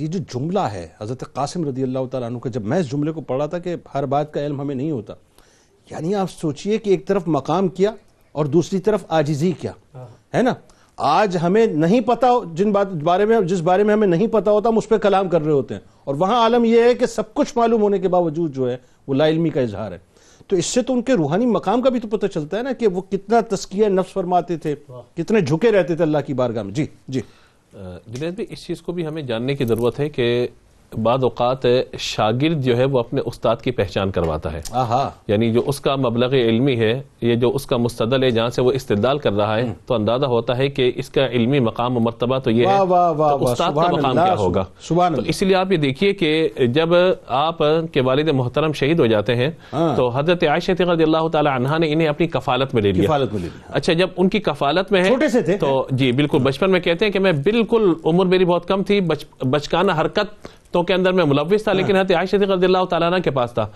ये जो जुमला है हज़रत कासिम रदी अल्लाह तु का जब मैं इस जुमले को पढ़ रहा था कि हर बात का इल्म हमें नहीं होता यानी आप सोचिए कि एक तरफ मकाम किया और दूसरी तरफ आजिजी किया हाँ। है ना आज हमें नहीं पता जिन बात बारे में जिस बारे में हमें नहीं पता होता हम उस पर कलाम कर रहे होते हैं और वहाँ आलम यह है कि सब कुछ मालूम होने के बावजूद जो है वो लाइलमी का इजहार है तो इससे तो उनके रूहानी मकाम का भी तो पता चलता है ना कि वो कितना तस्किया नफ्स फरमाते थे कितने झुके रहते थे अल्लाह की बारगाह में जी जी जुनेद भी इस चीज़ को भी हमें जानने की ज़रूरत है कि बाद शागिर्द जो है वो अपने उस्ताद की पहचान करवाता है यानी जो उसका मबलग इलमी है ये जो उसका मुस्तदल है जहाँ से वो इस्तेदाल कर रहा है हम्म। तो अंदाजा होता है कि इसका इलमी मकाम मरतबा तो ये है तो उस्ताद का मकाम क्या होगा तो इसलिए आप ये देखिए कि जब आप के वालद मोहतरम शहीद हो जाते हैं हाँ। तो हजरत आयशत ने इन्हें अपनी कफालत में ले लिया अच्छा जब उनकी कफालत में है तो जी बिल्कुल बचपन में कहते हैं कि मैं बिल्कुल उम्र मेरी बहुत कम थी बचकाना हरकत तो के अंदर में मुलविस था लेकिन हाँ। हजरत आयशा रजील्ला तला के पास था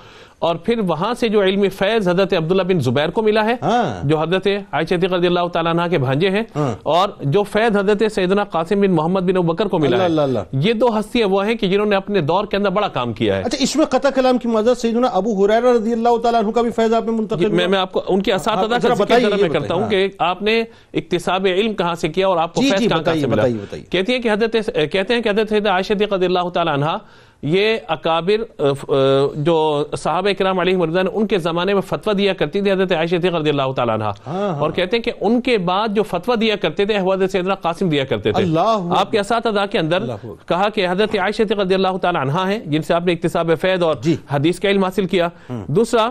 और फिर वहां से जो इल्म फैज हजरत अब्दुल्ला बिन जुबैर को मिला है हाँ। जो हजरत आयशा रजील्ला तला के भांजे हैं हाँ। और जो फैज हजरत सैदना कासिम बिन मोहम्मद बिन बकर को मिला है ये दो हस्तियां वो हैं कि जिन्होंने अपने दौर के अंदर बड़ा काम किया है अच्छा इसमें कता कलाम की मदद सैदना अबू हुरैरा रजील्ला तला का भी फैज आप में मैं आपको उनके असात मैं करता हूँ कि आपने इकतसाब इल्म कहाँ से किया और आपको फैज कहाँ से मिला कहती है कि हजरत कहते हैं कि हजरत आयशा रजील्ला तला तनहा ये अकाबिर जो साहब कराम अली मरदान उनके ज़माने में फ़तवा दिया करती थी हजरत आयशा रदी अल्लाह तहा और कहते हैं कि उनके बाद जो फतवा दिया करते थे हजरत सैदना कासिम दिया करते थे आपके इस के अंदर कहा कि हजरत आयशा रदी अल्लाह तहा है जिनसे आपने इकतसाब फैद और हदीस का इल्म हासिल किया हम्म। दूसरा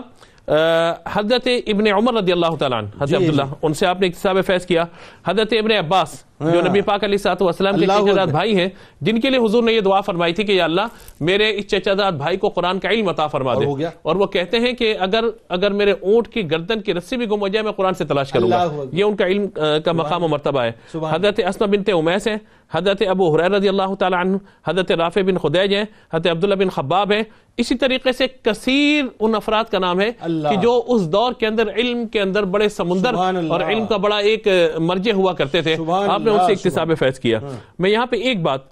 हजरत इबन उमर रदी अल्लाह तजरत अब्दुल्ला उनसे आपने इकतसाब फैज़ किया हजरत इबन अब्बास जो हाँ। नबी पाक अली सलाम के चचाजाद भाई हैं जिनके लिए हुजूर ने ये दुआ फरमाई थी कि अल्लाह मेरे इस चचाजाद भाई को कुरान का इल्म अता फरमा दे और वो कहते हैं कि अगर अगर मेरे ऊंट की गर्दन की रस्सी भी गुम हो जाए मैं कुरान से तलाश करूंगा ये उनका इल्म का मकाम और मरतबा है हजरत असमा बिनते उमैस है हजरत अबू हुरैर रजी अल्लाह तन हजरत राफ़े बिन खुदैज हैं हजरत अब्दुल्ला बिन खब्बाब हैं इसी तरीके से कसीर उन अफराद का नाम है कि जो उस दौर के अंदर इल्म के अंदर बड़े समुंदर और इल्म का बड़ा एक मर्जे हुआ करते थे आप ने उनसे हाँ, इकतसाब फैज किया हाँ। मैं यहाँ पे एक बात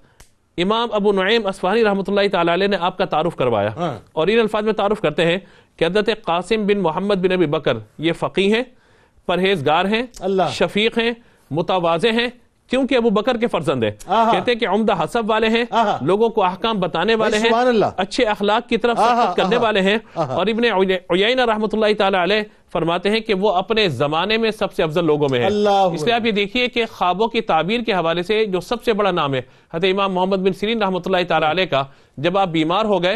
इमाम अबू नईम असफानी रहमत ने आपका तारुफ करवाया हाँ। और इन अल्फाज में तारुफ करते हैं कि हजरत कासिम बिन मोहम्मद बिन अबी बकर ये फ़की हैं परहेजगार हैं शफीक हैं मुतवाज़े हैं क्योंकि अबू बकर के फर्जंद है कहते हैं कि उमदा हसब वाले हैं लोगों को अहकाम बताने वाले हैं अच्छे अखलाक की तरफ करने वाले हैं और इबन रहमत फरमाते हैं कि वो अपने जमाने में सबसे अफजल लोगों में है इसलिए आप ये देखिए कि ख्वाबों की ताबीर के हवाले से जो सबसे बड़ा नाम है हत इमाम मोहम्मद बिन सीरीन रहमत तारे का जब आप बीमार हो गए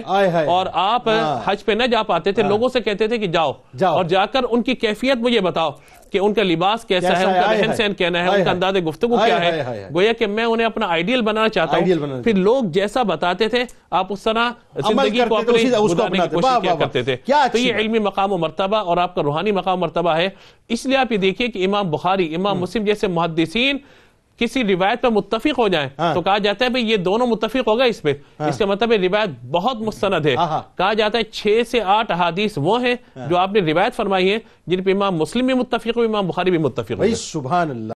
और आप हाँ। हज पे न जा पाते थे हाँ। लोगों से कहते थे कि जाओ, जाओ। और जाकर उनकी कैफियत मुझे बताओ कि उनका लिबास कैसा है उनका रहन सहन कहना है उनका अंदाज गुफ्तु क्या है गोया कि मैं उन्हें अपना आइडियल बनाना चाहता हूँ फिर लोग जैसा बताते थे आप उस तरह जिंदगी को अपनी करते थे तो ये इलमी मकाम मरतबा और आपका रूहानी इंसानी मकाम मरतबा है इसलिए आप ये देखिए कि इमाम बुखारी इमाम हम्म। मुस्लिम जैसे मुहदसिन किसी रिवायत पर मुतफिक हो जाए हाँ। तो कहा जाता है भाई ये दोनों मुतफिक हो गए इस पे हाँ। इसका मतलब रिवायत बहुत मुस्तनद है कहा जाता है छह से आठ अहादीस वो है हाँ। जो आपने रिवायत फरमाई है जिन पर इमाम मुस्लिम भी मुतफिक हो इमाम बुखारी भी मुतफिक हो सुबह